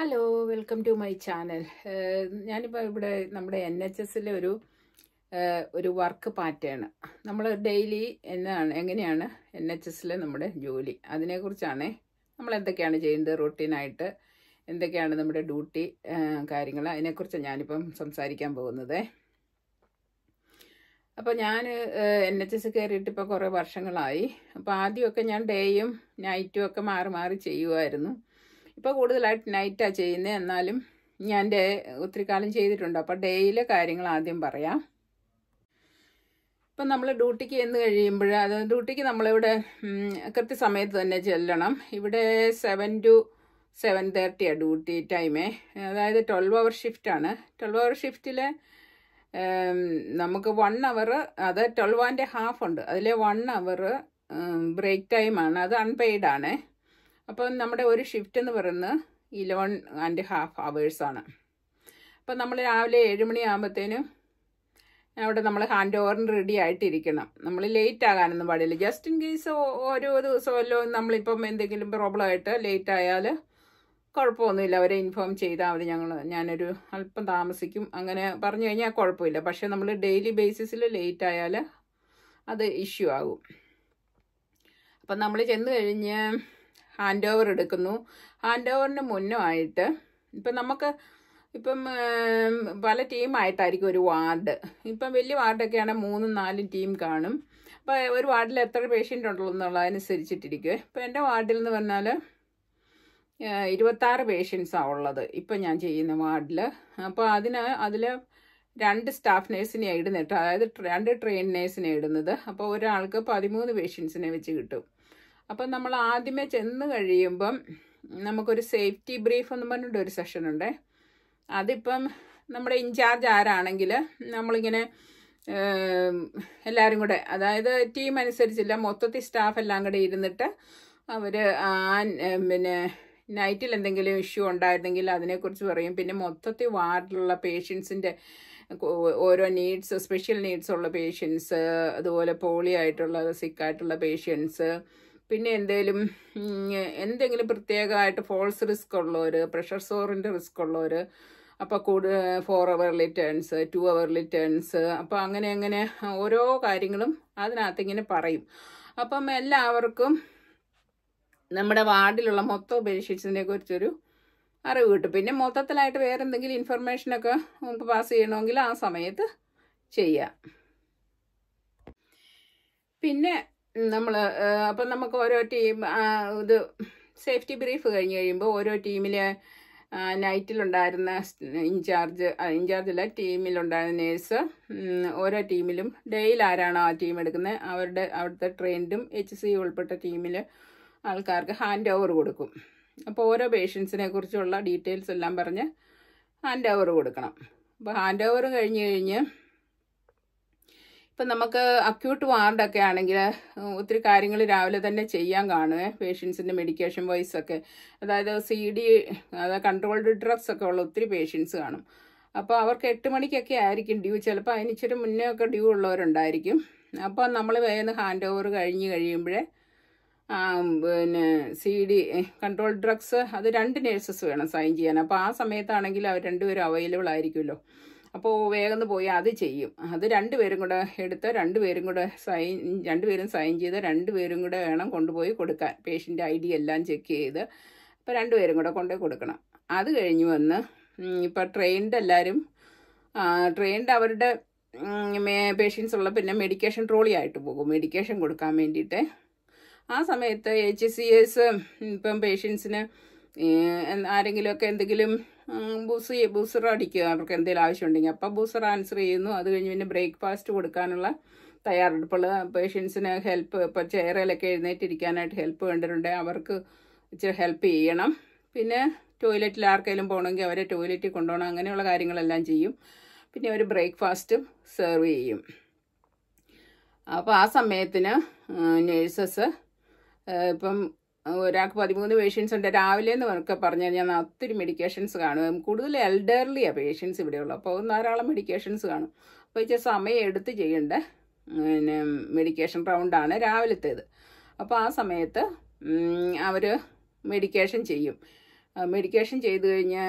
hello welcome to my channel ഞാനിപ്പോൾ ഇവിടെ നമ്മുടെ എൻ എച്ച് എസിലെ ഒരു uh, ഒരു വർക്ക് പാറ്റേൺ നമ്മൾ ഡെയിലി എന്നാണ് എങ്ങനെയാണ് എൻ എച്ച് എസിലെ നമ്മുടെ ജോലി അതിനെക്കുറിച്ചാണേ നമ്മൾ എന്തൊക്കെയാണ് ചെയ്യേണ്ടത് റൊട്ടീനായിട്ട് എന്തൊക്കെയാണ് നമ്മുടെ ഡ്യൂട്ടി uh, കാര്യങ്ങൾ അതിനെക്കുറിച്ച് ഞാനിപ്പം സംസാരിക്കാൻ പോകുന്നത് അപ്പോൾ ഞാൻ എൻ എച്ച് എസ് uh, കയറിയിട്ട് ഇപ്പോൾ കുറേ വർഷങ്ങളായി അപ്പോൾ ആദ്യമൊക്കെ ഞാൻ ഡേയും നൈറ്റും ഒക്കെ മാറി മാറി ചെയ്യുമായിരുന്നു ഇപ്പോൾ കൂടുതലായിട്ട് നൈറ്റാണ് ചെയ്യുന്നത് എന്നാലും ഞാൻ ഡേ ഒത്തിരി കാലം ചെയ്തിട്ടുണ്ട് അപ്പോൾ ഡേയിലെ കാര്യങ്ങൾ ആദ്യം പറയാം ഇപ്പം നമ്മൾ ഡ്യൂട്ടിക്ക് എന്ന് കഴിയുമ്പോൾ അത് ഡ്യൂട്ടിക്ക് നമ്മളിവിടെ കൃത്യസമയത്ത് തന്നെ ചെല്ലണം ഇവിടെ സെവൻ ടു സെവൻ തേർട്ടിയാണ് ഡ്യൂട്ടി ടൈമേ അതായത് ട്വൽവ് അവർ ഷിഫ്റ്റാണ് ട്വൽവ് അവർ ഷിഫ്റ്റിൽ നമുക്ക് വൺ അവർ അത് ട്വൽവ് ആൻഡ് ഹാഫ് ഉണ്ട് അതിലെ വൺ അവർ ബ്രേക്ക് ടൈമാണ് അത് അൺപെയ്ഡാണ് അപ്പം നമ്മുടെ ഒരു ഷിഫ്റ്റ് എന്ന് പറയുന്നത് ഇലവൺ ആൻഡ് ഹാഫ് അവേഴ്സാണ് അപ്പം നമ്മൾ രാവിലെ ഏഴ് മണിയാകുമ്പോഴത്തേനും അവിടെ നമ്മൾ ഹാൻഡ് ഓവറിന് റെഡി ആയിട്ടിരിക്കണം നമ്മൾ ലേറ്റ് ആകാനൊന്നും പാടില്ല ജസ്റ്റ് ഇൻ കേസ് ഓരോ ദിവസമല്ലോ നമ്മളിപ്പം എന്തെങ്കിലും പ്രോബ്ലം ആയിട്ട് ലേറ്റ് ആയാൽ കുഴപ്പമൊന്നുമില്ല അവരെ ഇൻഫോം ചെയ്താൽ മതി ഞങ്ങൾ ഞാനൊരു അല്പം താമസിക്കും അങ്ങനെ പറഞ്ഞു കഴിഞ്ഞാൽ കുഴപ്പമില്ല പക്ഷേ നമ്മൾ ഡെയിലി ബേസിസിൽ ലേറ്റ് ആയാൽ അത് ഇഷ്യൂ ആകും അപ്പം നമ്മൾ ചെന്ന് കഴിഞ്ഞ് ഹാൻഡ് ഓവർ എടുക്കുന്നു ഹാൻഡ് ഓവറിന് ആയിട്ട് ഇപ്പം നമുക്ക് ഇപ്പം പല ടീമായിട്ടായിരിക്കും ഒരു വാർഡ് ഇപ്പം വലിയ വാർഡൊക്കെയാണ് മൂന്നും നാലും ടീം കാണും അപ്പോൾ ഒരു വാർഡിൽ എത്ര പേഷ്യൻ്റ് ഉണ്ടല്ലോ എന്നുള്ളതനുസരിച്ചിട്ടിരിക്കും ഇപ്പം എൻ്റെ വാർഡിൽ എന്ന് പറഞ്ഞാൽ ഇരുപത്താറ് പേഷ്യൻസാണ് ഉള്ളത് ഇപ്പം ഞാൻ ചെയ്യുന്ന വാർഡിൽ അപ്പോൾ അതിന് അതിൽ രണ്ട് സ്റ്റാഫ് നേഴ്സിനെ ഇടുന്നിട്ട് അതായത് രണ്ട് ട്രെയിൻ നേഴ്സിനെ ഇടുന്നത് അപ്പോൾ ഒരാൾക്ക് പതിമൂന്ന് പേഷ്യൻസിനെ വെച്ച് കിട്ടും അപ്പം നമ്മൾ ആദ്യമേ ചെന്ന് കഴിയുമ്പം നമുക്കൊരു സേഫ്റ്റി ബ്രീഫ് എന്ന് പറഞ്ഞിട്ട് ഒരു ഉണ്ട് അതിപ്പം നമ്മുടെ ഇൻചാർജ് ആരാണെങ്കിൽ നമ്മളിങ്ങനെ എല്ലാവരും കൂടെ അതായത് ടീം അനുസരിച്ചില്ല മൊത്തത്തിൽ സ്റ്റാഫ് എല്ലാം കൂടെ ഇരുന്നിട്ട് അവർ പിന്നെ നൈറ്റിൽ എന്തെങ്കിലും ഇഷ്യൂ ഉണ്ടായിരുന്നെങ്കിൽ അതിനെക്കുറിച്ച് പറയും പിന്നെ മൊത്തത്തിൽ വാർഡിലുള്ള പേഷ്യൻസിൻ്റെ ഓരോ നീഡ്സ് സ്പെഷ്യൽ നീഡ്സ് ഉള്ള പേഷ്യൻസ് അതുപോലെ പോളിയായിട്ടുള്ള സിക്കായിട്ടുള്ള പേഷ്യൻസ് പിന്നെ എന്തേലും എന്തെങ്കിലും പ്രത്യേകമായിട്ട് ഫോൾസ് റിസ്ക് ഉള്ളവർ പ്രഷർ സോറിൻ്റെ റിസ്ക് ഉള്ളവർ അപ്പോൾ കൂടുതൽ four hourly turns two hourly turns അപ്പോൾ അങ്ങനെ അങ്ങനെ ഓരോ കാര്യങ്ങളും അതിനകത്ത് ഇങ്ങനെ പറയും അപ്പം എല്ലാവർക്കും നമ്മുടെ വാർഡിലുള്ള മൊത്തം ബെനിഫിറ്റ്സിനെ കുറിച്ചൊരു അറിവ് കിട്ടും പിന്നെ മൊത്തത്തിലായിട്ട് വേറെ എന്തെങ്കിലും ഇൻഫർമേഷനൊക്കെ നമുക്ക് പാസ് ചെയ്യണമെങ്കിൽ ആ സമയത്ത് ചെയ്യാം പിന്നെ നമ്മൾ അപ്പം നമുക്ക് ഓരോ ടീം ഇത് സേഫ്റ്റി ബ്രീഫ് കഴിഞ്ഞ് കഴിയുമ്പോൾ ഓരോ ടീമിലെ നൈറ്റിലുണ്ടായിരുന്ന ഇൻചാർജ് ഇൻചാർജില്ല ടീമിലുണ്ടായിരുന്ന നേഴ്സ് ഓരോ ടീമിലും ഡെയിൽ ആരാണോ ആ ടീം എടുക്കുന്നത് അവരുടെ അവിടുത്തെ ട്രെയിൻഡും എച്ച് സി ഉൾപ്പെട്ട ടീമിൽ ആൾക്കാർക്ക് ഹാൻഡ് ഓവർ കൊടുക്കും അപ്പോൾ ഓരോ പേഷ്യൻസിനെ കുറിച്ചുള്ള ഡീറ്റെയിൽസ് എല്ലാം പറഞ്ഞ് ഹാൻഡ് ഓവർ കൊടുക്കണം അപ്പോൾ ഹാൻഡ് ഓവർ കഴിഞ്ഞ് കഴിഞ്ഞ് ഇപ്പം നമുക്ക് അക്യൂട്ട് വാർഡൊക്കെ ആണെങ്കിൽ ഒത്തിരി കാര്യങ്ങൾ രാവിലെ തന്നെ ചെയ്യാൻ കാണുവേ പേഷ്യൻസിൻ്റെ മെഡിക്കേഷൻ വൈസ് ഒക്കെ അതായത് സി ഡി അതായത് കൺട്രോൾഡ് ഡ്രഗ്സ് ഒക്കെ ഉള്ള ഒത്തിരി പേഷ്യൻസ് കാണും അപ്പോൾ അവർക്ക് എട്ട് മണിക്കൊക്കെ ആയിരിക്കും ഡ്യൂ ചിലപ്പോൾ അതിനിച്ചിരി മുന്നേ ഒക്കെ ഡ്യൂ ഉള്ളവരുണ്ടായിരിക്കും അപ്പോൾ നമ്മൾ വേഗം ഹാൻഡ് ഓവർ കഴിഞ്ഞ് കഴിയുമ്പോഴേ പിന്നെ സി ഡി കൺട്രോൾ ഡ്രഗ്സ് അത് രണ്ട് നേഴ്സസ് വേണം സൈൻ ചെയ്യാൻ അപ്പോൾ ആ സമയത്താണെങ്കിൽ അവർ രണ്ടുപേരും അവൈലബിൾ ആയിരിക്കുമല്ലോ അപ്പോൾ വേഗം പോയി അത് ചെയ്യും അത് രണ്ടുപേരും കൂടെ എടുത്ത് രണ്ടുപേരും കൂടെ സൈൻ രണ്ടുപേരും സൈൻ ചെയ്ത് രണ്ടുപേരും കൂടെ വേണം കൊണ്ടുപോയി കൊടുക്കാൻ പേഷ്യൻ്റ് ഐ ഡി എല്ലാം ചെക്ക് ചെയ്ത് അപ്പോൾ രണ്ടുപേരും കൂടെ കൊണ്ടുപോയി കൊടുക്കണം അത് കഴിഞ്ഞ് വന്ന് ഇപ്പോൾ ട്രെയിൻഡ് എല്ലാവരും ട്രെയിൻഡ് അവരുടെ പേഷ്യൻസ് ഉള്ള പിന്നെ മെഡിക്കേഷൻ ട്രോളി ആയിട്ട് പോകും മെഡിക്കേഷൻ കൊടുക്കാൻ വേണ്ടിയിട്ട് ആ സമയത്ത് എച്ച് സി എസ് ഇപ്പം പേഷ്യൻസിന് ആരെങ്കിലുമൊക്കെ എന്തെങ്കിലും ബൂസ് ബൂസർ അടിക്കുക അവർക്ക് എന്തെങ്കിലും ആവശ്യമുണ്ടെങ്കിൽ അപ്പോൾ ബൂസർ ആൻസർ ചെയ്യുന്നു അത് കഴിഞ്ഞ് പിന്നെ ബ്രേക്ക്ഫാസ്റ്റ് കൊടുക്കാനുള്ള തയ്യാറെടുപ്പുള്ള പേഷ്യൻസിന് ഹെൽപ്പ് ഇപ്പോൾ ചെയറിലൊക്കെ എഴുന്നേറ്റിരിക്കാനായിട്ട് ഹെൽപ്പ് വേണ്ടിയിട്ടുണ്ട് അവർക്ക് ഇച്ചിരി ഹെൽപ്പ് ചെയ്യണം പിന്നെ ടോയ്ലറ്റിൽ ആർക്കെങ്കിലും പോകണമെങ്കിൽ അവരെ ടോയ്ലറ്റിൽ കൊണ്ടുപോകണം അങ്ങനെയുള്ള കാര്യങ്ങളെല്ലാം ചെയ്യും പിന്നെ ഒരു ബ്രേക്ക്ഫാസ്റ്റും സെർവ് ചെയ്യും അപ്പോൾ ആ സമയത്തിന് നേഴ്സസ് ഇപ്പം ഒരാൾക്ക് പതിമൂന്ന് പേഷ്യൻസ് ഉണ്ട് രാവിലെ എന്ന് ഒക്കെ പറഞ്ഞു കഴിഞ്ഞാൽ ഒത്തിരി മെഡിക്കേഷൻസ് കാണും കൂടുതൽ എൽഡർലിയാണ് പേഷ്യൻസ് ഇവിടെയുള്ളത് അപ്പോൾ ധാരാളം മെഡിക്കേഷൻസ് കാണും അപ്പോൾ ഇച്ചിരി സമയം എടുത്ത് ചെയ്യേണ്ട പിന്നെ മെഡിക്കേഷൻ റൗണ്ടാണ് രാവിലത്തേത് അപ്പോൾ ആ സമയത്ത് അവർ മെഡിക്കേഷൻ ചെയ്യും മെഡിക്കേഷൻ ചെയ്ത് കഴിഞ്ഞ്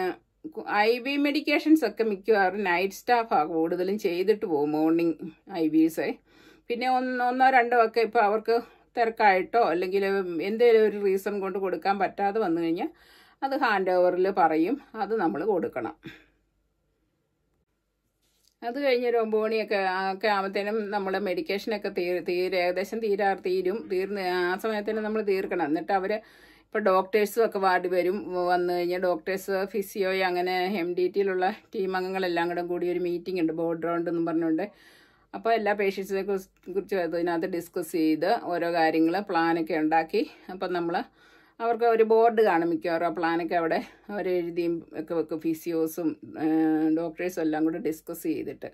ഐ വി മെഡിക്കേഷൻസ് ഒക്കെ മിക്കവാറും നൈറ്റ് സ്റ്റാഫാണ് കൂടുതലും ചെയ്തിട്ട് പോകും മോർണിംഗ് ഐ വിസ് പിന്നെ ഒന്നോ രണ്ടോ ഒക്കെ ഇപ്പോൾ അവർക്ക് തിരക്കായിട്ടോ അല്ലെങ്കിൽ എന്തെങ്കിലും ഒരു റീസൺ കൊണ്ട് കൊടുക്കാൻ പറ്റാതെ വന്നു കഴിഞ്ഞാൽ അത് ഹാൻഡ് ഓവറിൽ പറയും അത് നമ്മൾ കൊടുക്കണം അത് ഒരു ഒമ്പത് മണിയൊക്കെ ഒക്കെ ആകുമ്പത്തേനും നമ്മൾ മെഡിക്കേഷനൊക്കെ തീർ തീരെ ഏകദേശം തീരാ തീരും തീർന്ന് ആ സമയത്തേനും നമ്മൾ തീർക്കണം എന്നിട്ട് അവർ ഇപ്പോൾ ഡോക്ടേഴ്സും ഒക്കെ വാർഡ് വരും വന്നു കഴിഞ്ഞാൽ ഡോക്ടേഴ്സ് ഫിസിയോ അങ്ങനെ എം ഡി ടിയിലുള്ള ടീം അംഗങ്ങളെല്ലാം കൂടെ കൂടി ഒരു മീറ്റിംഗ് ഉണ്ട് ബോർഡ് റൗണ്ട് എന്നും പറഞ്ഞുകൊണ്ട് അപ്പോൾ എല്ലാ പേഷ്യൻസിനെ കുറിച്ച് അതിനകത്ത് ഡിസ്കസ് ചെയ്ത് ഓരോ കാര്യങ്ങൾ പ്ലാനൊക്കെ ഉണ്ടാക്കി അപ്പം നമ്മൾ അവർക്ക് ഒരു ബോർഡ് കാണും മിക്കവാറും ആ പ്ലാനൊക്കെ അവിടെ എഴുതിയും ഒക്കെ വെക്കും ഫിസിയോസും ഡോക്ടേഴ്സും എല്ലാം കൂടെ ഡിസ്കസ് ചെയ്തിട്ട്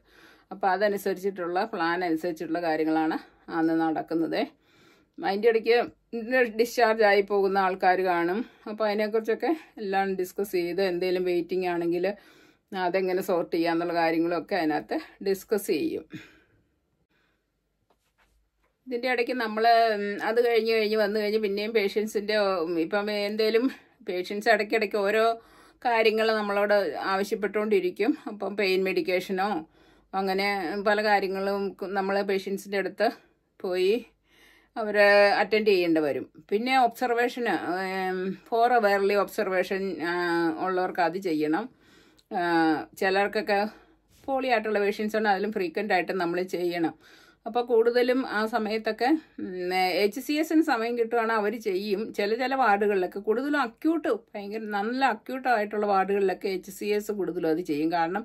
അപ്പോൾ അതനുസരിച്ചിട്ടുള്ള പ്ലാൻ അനുസരിച്ചിട്ടുള്ള കാര്യങ്ങളാണ് അന്ന് നടക്കുന്നത് അതിൻ്റെ ഇടയ്ക്ക് ഡിസ്ചാർജ് ആയി പോകുന്ന ആൾക്കാർ കാണും അപ്പോൾ അതിനെക്കുറിച്ചൊക്കെ എല്ലാം ഡിസ്കസ് ചെയ്ത് എന്തെങ്കിലും വെയിറ്റിംഗ് ആണെങ്കിൽ അതെങ്ങനെ സോർട്ട് ചെയ്യാന്നുള്ള കാര്യങ്ങളൊക്കെ അതിനകത്ത് ഡിസ്കസ് ചെയ്യും ഇതിൻ്റെ ഇടയ്ക്ക് നമ്മൾ അത് കഴിഞ്ഞ് കഴിഞ്ഞ് വന്നു കഴിഞ്ഞ് പിന്നെയും പേഷ്യൻസിൻ്റെ ഇപ്പം എന്തേലും പേഷ്യൻസ് ഇടയ്ക്കിടയ്ക്ക് ഓരോ കാര്യങ്ങൾ നമ്മളോട് ആവശ്യപ്പെട്ടുകൊണ്ടിരിക്കും അപ്പം പെയിൻ മെഡിക്കേഷനോ അങ്ങനെ പല കാര്യങ്ങളും നമ്മൾ പേഷ്യൻസിൻ്റെ അടുത്ത് പോയി അവർ അറ്റൻഡ് ചെയ്യേണ്ടി വരും പിന്നെ ഒബ്സർവേഷന് ഫോർ അവേർലി ഒബ്സർവേഷൻ ഉള്ളവർക്ക് അത് ചെയ്യണം ചിലർക്കൊക്കെ പോളി ആയിട്ടുള്ള പേഷ്യൻസ് ആണ് അതിലും ഫ്രീക്വൻ്റ് ആയിട്ട് നമ്മൾ ചെയ്യണം അപ്പോൾ കൂടുതലും ആ സമയത്തൊക്കെ എച്ച് സി എസിന് സമയം കിട്ടുകയാണെങ്കിൽ അവർ ചെയ്യും ചില ചില വാർഡുകളിലൊക്കെ കൂടുതലും അക്യൂട്ട് ഭയങ്കര നല്ല അക്യൂട്ടായിട്ടുള്ള വാർഡുകളിലൊക്കെ എച്ച് സി എസ് കൂടുതലും അത് ചെയ്യും കാരണം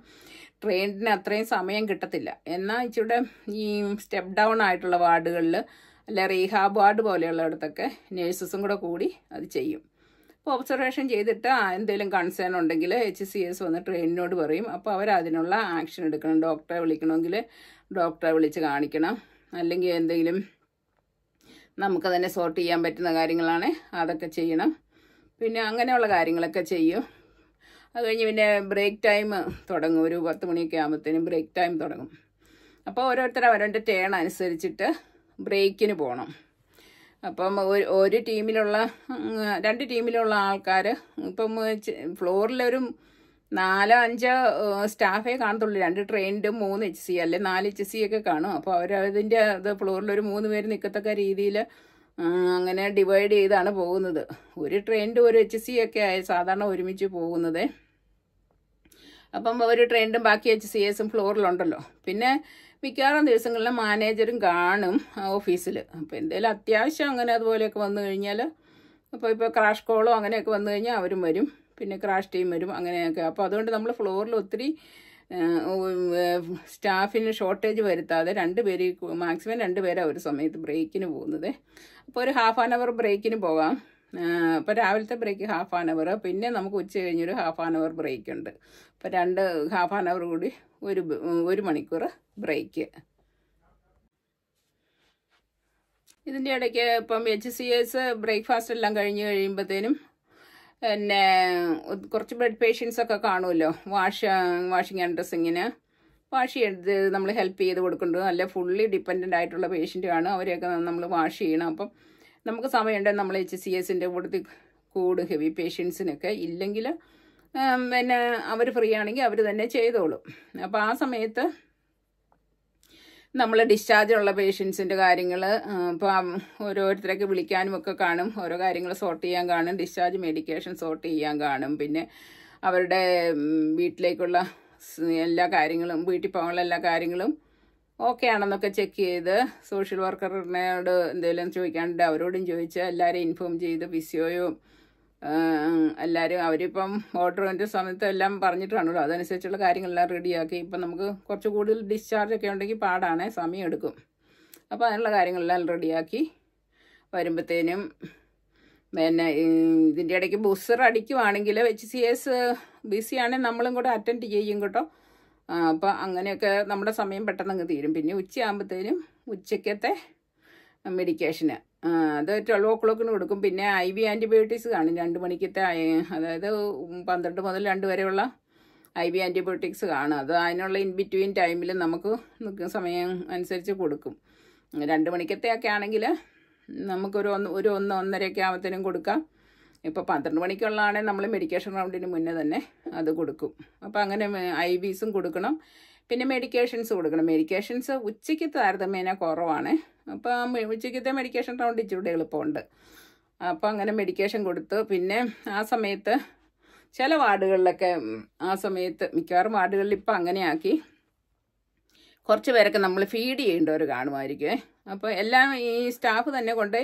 ട്രെയിനിന് അത്രയും സമയം കിട്ടത്തില്ല എന്നാൽ ഇച്ചിരി ഈ സ്റ്റെപ്പ് ഡൗൺ ആയിട്ടുള്ള വാർഡുകളിൽ അല്ലെ റീഹാബ് വാർഡ് പോലെയുള്ളിടത്തൊക്കെ നേഴ്സസും കൂടെ കൂടി അത് ചെയ്യും അപ്പോൾ ഒബ്സർവേഷൻ ചെയ്തിട്ട് എന്തെങ്കിലും കൺസേൺ ഉണ്ടെങ്കിൽ എച്ച് സി എസ് വന്ന് ട്രെയിനിനോട് പറയും അപ്പോൾ അവർ അതിനുള്ള ആക്ഷൻ എടുക്കണം ഡോക്ടറെ വിളിക്കണമെങ്കിൽ ഡോക്ടറെ വിളിച്ച് കാണിക്കണം അല്ലെങ്കിൽ എന്തെങ്കിലും നമുക്ക് തന്നെ സോർട്ട് ചെയ്യാൻ പറ്റുന്ന കാര്യങ്ങളാണ് അതൊക്കെ ചെയ്യണം പിന്നെ അങ്ങനെയുള്ള കാര്യങ്ങളൊക്കെ ചെയ്യും അത് കഴിഞ്ഞ് പിന്നെ ബ്രേക്ക് ടൈം തുടങ്ങും ഒരു പത്ത് മണിയൊക്കെ ആകുമ്പോഴത്തേനും ബ്രേക്ക് ടൈം തുടങ്ങും അപ്പോൾ ഓരോരുത്തർ അവരവൻ്റെ ടേൺ അനുസരിച്ചിട്ട് ബ്രേക്കിന് പോകണം അപ്പം ഒരു ടീമിലുള്ള രണ്ട് ടീമിലുള്ള ആൾക്കാർ ഇപ്പം ഫ്ലോറിലൊരു നാലോ അഞ്ചോ സ്റ്റാഫേ കാണത്തുള്ളൂ രണ്ട് ട്രെയിനിൻ്റെ മൂന്ന് എച്ച് സി അല്ലെ നാല് എച്ച് സി ഒക്കെ കാണും അപ്പോൾ അവർ അതിൻ്റെ അത് ഒരു മൂന്ന് പേര് നിൽക്കത്തക്ക രീതിയിൽ അങ്ങനെ ഡിവൈഡ് ചെയ്താണ് പോകുന്നത് ഒരു ട്രെയിനിൻ്റെ ഒരു എച്ച് സി ഒക്കെ ആയി സാധാരണ ഒരുമിച്ച് പോകുന്നത് അപ്പം ഒരു ട്രെയിനിൻ്റെ ബാക്കി എച്ച് സി എസും ഫ്ലോറിലുണ്ടല്ലോ പിന്നെ മിക്കവാറും ദിവസങ്ങളിൽ മാനേജറും കാണും ഓഫീസിൽ അപ്പോൾ എന്തെങ്കിലും അത്യാവശ്യം അങ്ങനെ അതുപോലെയൊക്കെ വന്നു കഴിഞ്ഞാൽ അപ്പോൾ ഇപ്പോൾ ക്രാഷ് കോളോ അങ്ങനെയൊക്കെ വന്നു കഴിഞ്ഞാൽ അവരും വരും പിന്നെ ക്രാഷ് ടീം വരും അങ്ങനെയൊക്കെ അപ്പോൾ അതുകൊണ്ട് നമ്മൾ ഫ്ലോറിൽ ഒത്തിരി സ്റ്റാഫിന് ഷോർട്ടേജ് വരുത്താതെ രണ്ട് പേര് മാക്സിമം രണ്ട് പേരാണ് ഒരു സമയത്ത് ബ്രേക്കിന് പോകുന്നത് അപ്പോൾ ഒരു ഹാഫ് ആൻ അവർ ബ്രേക്കിന് പോകാം അപ്പോൾ രാവിലത്തെ ബ്രേക്ക് ഹാഫ് ആൻ അവർ പിന്നെ നമുക്ക് ഉച്ച കഴിഞ്ഞൊരു ഹാഫ് ആൻ അവർ ബ്രേക്ക് ഉണ്ട് അപ്പോൾ രണ്ട് ഹാഫ് ആൻ അവർ കൂടി ഒരു ഒരു മണിക്കൂർ ബ്രേക്ക് ഇതിൻ്റെ ഇടയ്ക്ക് ഇപ്പം എച്ച് സി എസ് ബ്രേക്ക്ഫാസ്റ്റ് എല്ലാം കഴിഞ്ഞ് കഴിയുമ്പോഴത്തേനും പിന്നെ കുറച്ച് ബ്ലഡ് പേഷ്യൻസ് ഒക്കെ കാണുമല്ലോ വാഷ് വാഷിങ് ആൻഡ് ഡ്രസ്സിങ്ങിന് വാഷ് ചെയ്ത് നമ്മൾ ഹെൽപ്പ് ചെയ്ത് കൊടുക്കുന്നുണ്ട് നല്ല ഫുള്ളി ഡിപ്പെൻഡൻ്റ് ആയിട്ടുള്ള ആണ് അവരെയൊക്കെ നമ്മൾ വാഷ് ചെയ്യണം അപ്പം നമുക്ക് സമയമുണ്ടെങ്കിൽ നമ്മൾ എച്ച് സി എസിൻ്റെ കൂടുതൽ കൂട് ഹെവി പേഷ്യൻസിനൊക്കെ ഇല്ലെങ്കിൽ പിന്നെ അവർ ഫ്രീ ആണെങ്കിൽ അവർ തന്നെ ചെയ്തോളും അപ്പോൾ ആ സമയത്ത് നമ്മൾ ഡിസ്ചാർജുള്ള പേഷ്യൻസിൻ്റെ കാര്യങ്ങൾ ഇപ്പം ഓരോരുത്തരൊക്കെ വിളിക്കാനും ഒക്കെ കാണും ഓരോ കാര്യങ്ങൾ സോർട്ട് ചെയ്യാൻ കാണും ഡിസ്ചാർജ് മെഡിക്കേഷൻ സോർട്ട് ചെയ്യാൻ കാണും പിന്നെ അവരുടെ വീട്ടിലേക്കുള്ള എല്ലാ കാര്യങ്ങളും വീട്ടിൽ പോകാനുള്ള എല്ലാ കാര്യങ്ങളും ഓക്കെ ആണെന്നൊക്കെ ചെക്ക് ചെയ്ത് സോഷ്യൽ വർക്കറിനോട് എന്തെങ്കിലും ചോദിക്കാണ്ട് അവരോടും ചോദിച്ച് എല്ലാവരെയും ഇൻഫോം ചെയ്ത് വിസിയോയും എല്ലാവരും അവരിപ്പം ഓർഡർ വന്ന സമയത്ത് എല്ലാം പറഞ്ഞിട്ടാണല്ലോ അതനുസരിച്ചുള്ള കാര്യങ്ങളെല്ലാം റെഡിയാക്കി ഇപ്പം നമുക്ക് കുറച്ച് കൂടുതൽ ഡിസ്ചാർജ് ഒക്കെ ഉണ്ടെങ്കിൽ പാടാണ് സമയം എടുക്കും അപ്പോൾ അതിനുള്ള കാര്യങ്ങളെല്ലാം റെഡിയാക്കി വരുമ്പോഴത്തേനും പിന്നെ ഇതിൻ്റെ ഇടയ്ക്ക് ബൂസ്റ്റർ അടിക്കുവാണെങ്കിൽ എച്ച് സി എസ് ബിസി ആണെങ്കിൽ നമ്മളും കൂടെ അറ്റൻഡ് ചെയ്യും കേട്ടോ അപ്പോൾ അങ്ങനെയൊക്കെ നമ്മുടെ സമയം പെട്ടെന്ന് അങ്ങ് തീരും പിന്നെ ഉച്ചയാകുമ്പോഴത്തേനും ഉച്ചയ്ക്കത്തെ മെഡിക്കേഷന് അത് ട്വൽവ് ഒ ക്ലോക്കിന് കൊടുക്കും പിന്നെ ഐ വി ആൻറ്റിബയോട്ടിക്സ് കാണും രണ്ട് മണിക്കത്തെ അതായത് പന്ത്രണ്ട് മുതൽ രണ്ട് വരെയുള്ള ഐ വി ആൻറ്റിബയോട്ടിക്സ് കാണും അത് അതിനുള്ള ഇൻ ബിറ്റ്വീൻ ടൈമിൽ നമുക്ക് സമയം അനുസരിച്ച് കൊടുക്കും രണ്ട് മണിക്കത്തെയൊക്കെ ആണെങ്കിൽ നമുക്കൊരു ഒന്ന് ഒരു ഒന്ന് ഒന്നരയൊക്കെ ആകുമ്പോഴത്തേനും കൊടുക്കാം ഇപ്പോൾ പന്ത്രണ്ട് മണിക്കുള്ളതാണെങ്കിൽ നമ്മൾ മെഡിക്കേഷൻ റൗണ്ടിന് മുന്നേ തന്നെ അത് കൊടുക്കും അപ്പോൾ അങ്ങനെ ഐ വിസും കൊടുക്കണം പിന്നെ മെഡിക്കേഷൻസ് കൊടുക്കണം മെഡിക്കേഷൻസ് ഉച്ചയ്ക്ക് താരതമ്യേന കുറവാണ് അപ്പം ഉച്ചയ്ക്കത്തെ മെഡിക്കേഷൻ റൗണ്ട് ഇച്ചിരി എളുപ്പമുണ്ട് അപ്പോൾ അങ്ങനെ മെഡിക്കേഷൻ കൊടുത്തു പിന്നെ ആ സമയത്ത് ചില വാർഡുകളിലൊക്കെ ആ സമയത്ത് മിക്കവാറും വാർഡുകളിൽ ഇപ്പം അങ്ങനെയാക്കി കുറച്ച് പേരൊക്കെ നമ്മൾ ഫീഡ് ചെയ്യേണ്ടവർ കാണുമായിരിക്കും അപ്പോൾ എല്ലാം ഈ സ്റ്റാഫ് തന്നെ കൊണ്ട്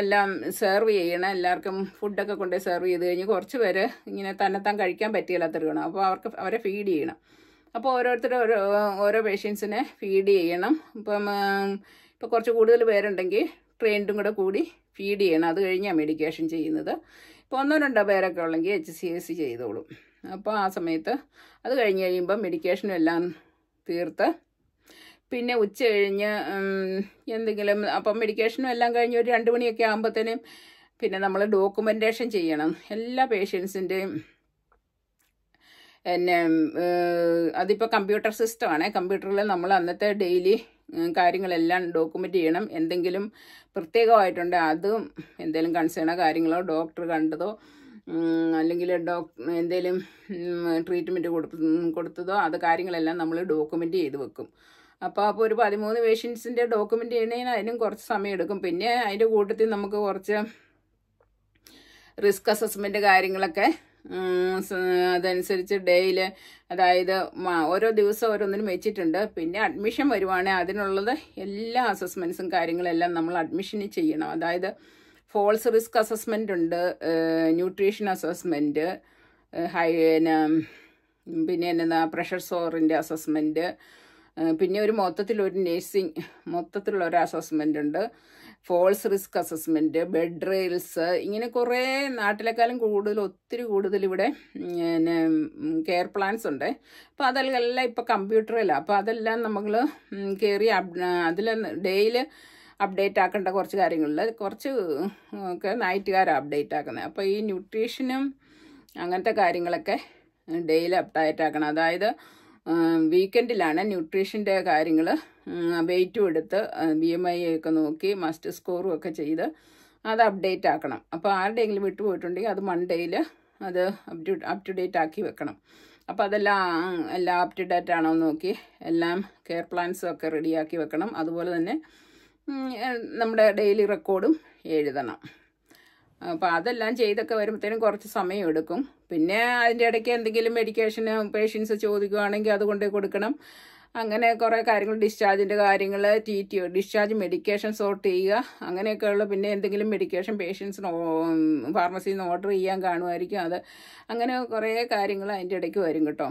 എല്ലാം സെർവ് ചെയ്യണം എല്ലാവർക്കും ഫുഡൊക്കെ കൊണ്ട് സെർവ് ചെയ്ത് കഴിഞ്ഞ് കുറച്ച് പേര് ഇങ്ങനെ തന്നെത്താൻ കഴിക്കാൻ പറ്റിയില്ലാത്തവർ കാണും അപ്പോൾ അവർക്ക് അവരെ ഫീഡ് ചെയ്യണം അപ്പോൾ ഓരോരുത്തരും ഓരോ ഓരോ പേഷ്യൻസിനെ ഫീഡ് ചെയ്യണം ഇപ്പം ഇപ്പോൾ കുറച്ച് കൂടുതൽ പേരുണ്ടെങ്കിൽ ട്രെയിനും കൂടെ കൂടി ഫീഡ് ചെയ്യണം അത് കഴിഞ്ഞാൽ മെഡിക്കേഷൻ ചെയ്യുന്നത് ഇപ്പോൾ ഒന്നോ രണ്ടോ പേരൊക്കെ ഉള്ളെങ്കിൽ എച്ച് സി എസ് സി ചെയ്തോളും അപ്പോൾ ആ സമയത്ത് അത് കഴിഞ്ഞ് കഴിയുമ്പോൾ മെഡിക്കേഷനും എല്ലാം തീർത്ത് പിന്നെ ഉച്ച കഴിഞ്ഞ് എന്തെങ്കിലും അപ്പം മെഡിക്കേഷനും എല്ലാം കഴിഞ്ഞ് ഒരു രണ്ട് മണിയൊക്കെ ആകുമ്പോഴത്തേനും പിന്നെ നമ്മൾ ഡോക്യുമെൻറ്റേഷൻ ചെയ്യണം എല്ലാ പേഷ്യൻസിൻ്റെയും എന്നെ അതിപ്പോൾ കമ്പ്യൂട്ടർ സിസ്റ്റമാണ് കമ്പ്യൂട്ടറിൽ നമ്മൾ അന്നത്തെ ഡെയിലി കാര്യങ്ങളെല്ലാം ഡോക്യുമെൻ്റ് ചെയ്യണം എന്തെങ്കിലും പ്രത്യേകമായിട്ടുണ്ട് അതും എന്തെങ്കിലും കൺസേണോ കാര്യങ്ങളോ ഡോക്ടർ കണ്ടതോ അല്ലെങ്കിൽ ഡോക്ടർ എന്തെങ്കിലും ട്രീറ്റ്മെൻറ്റ് കൊടുത്തതോ അത് കാര്യങ്ങളെല്ലാം നമ്മൾ ഡോക്യുമെൻ്റ് ചെയ്ത് വെക്കും അപ്പോൾ അപ്പോൾ ഒരു പതിമൂന്ന് പേഷ്യൻസിൻ്റെ ഡോക്യുമെൻ്റ് ചെയ്യുന്നതിന് അതിനും കുറച്ച് സമയം എടുക്കും പിന്നെ അതിൻ്റെ കൂട്ടത്തിൽ നമുക്ക് കുറച്ച് റിസ്ക് അസസ്മെൻ്റ് കാര്യങ്ങളൊക്കെ അതനുസരിച്ച് ഡേയിൽ അതായത് ഓരോ ദിവസം ഓരോന്നിനും വെച്ചിട്ടുണ്ട് പിന്നെ അഡ്മിഷൻ വരുവാണെങ്കിൽ അതിനുള്ളത് എല്ലാ അസസ്മെൻസും കാര്യങ്ങളെല്ലാം നമ്മൾ അഡ്മിഷന് ചെയ്യണം അതായത് ഫോൾസ് റിസ്ക് അസസ്മെൻ്റ് ഉണ്ട് ന്യൂട്രീഷൻ അസസ്മെൻറ്റ് ഹൈ പിന്നെ എന്നാ പ്രഷർ സോറിൻ്റെ അസസ്മെൻറ്റ് പിന്നെ ഒരു മൊത്തത്തിൽ ഒരു മൊത്തത്തിലുള്ള ഒരു അസസ്മെൻ്റ് ഉണ്ട് falls risk assessment bed rails ഇങ്ങനെ കുറേ നാട്ടിലേക്കാളും കൂടുതൽ ഒത്തിരി കൂടുതൽ ഇവിടെ പിന്നെ കെയർ പ്ലാൻസ് ഉണ്ട് അപ്പോൾ അതെല്ലാം ഇപ്പോൾ കമ്പ്യൂട്ടറിലാണ് അപ്പോൾ അതെല്ലാം നമ്മൾ കയറി അതിൽ ഡെയിലി അപ്ഡേറ്റ് ആക്കേണ്ട കുറച്ച് കാര്യങ്ങളിൽ കുറച്ച് ഒക്കെ നൈറ്റുകാരാണ് അപ്ഡേറ്റ് ആക്കുന്നത് അപ്പോൾ ഈ ന്യൂട്രീഷനും അങ്ങനത്തെ കാര്യങ്ങളൊക്കെ ഡെയിലി അപ്ഡേറ്റ് ആക്കണം അതായത് വീക്കെൻഡിലാണ് ന്യൂട്രീഷൻ്റെ കാര്യങ്ങൾ വെയിറ്റും എടുത്ത് ബി എം ഐ ഒക്കെ നോക്കി മസ്റ്റ് സ്കോറും ഒക്കെ ചെയ്ത് അത് അപ്ഡേറ്റ് ആക്കണം അപ്പോൾ ആരുടെയെങ്കിലും വിട്ടുപോയിട്ടുണ്ടെങ്കിൽ അത് മൺഡേയിൽ അത് up to up to date ആക്കി വെക്കണം അപ്പോൾ അതെല്ലാം എല്ലാം അപ് ടു ഡേറ്റ് ആണോ എന്ന് നോക്കി എല്ലാം കെയർ പ്ലാൻസും ഒക്കെ റെഡിയാക്കി വെക്കണം അതുപോലെ തന്നെ നമ്മുടെ ഡെയിലി റെക്കോർഡും എഴുതണം അപ്പോൾ അതെല്ലാം ചെയ്തൊക്കെ വരുമ്പോഴത്തേനും കുറച്ച് സമയം എടുക്കും പിന്നെ അതിൻ്റെ ഇടയ്ക്ക് എന്തെങ്കിലും മെഡിക്കേഷന് പേഷ്യൻസ് ചോദിക്കുകയാണെങ്കിൽ അത് കൊണ്ടുപോയി കൊടുക്കണം അങ്ങനെ കുറേ കാര്യങ്ങൾ ഡിസ്ചാർജിൻ്റെ കാര്യങ്ങൾ T T discharge medication sort ചെയ്യുക അങ്ങനെയൊക്കെയുള്ള പിന്നെ എന്തെങ്കിലും മെഡിക്കേഷൻ പേഷ്യൻസിന് ഫാർമസിയിൽ നിന്ന് ഓർഡർ ചെയ്യാൻ കാണുമായിരിക്കും അത് അങ്ങനെ കുറേ കാര്യങ്ങൾ അതിൻ്റെ ഇടയ്ക്ക് വരും കേട്ടോ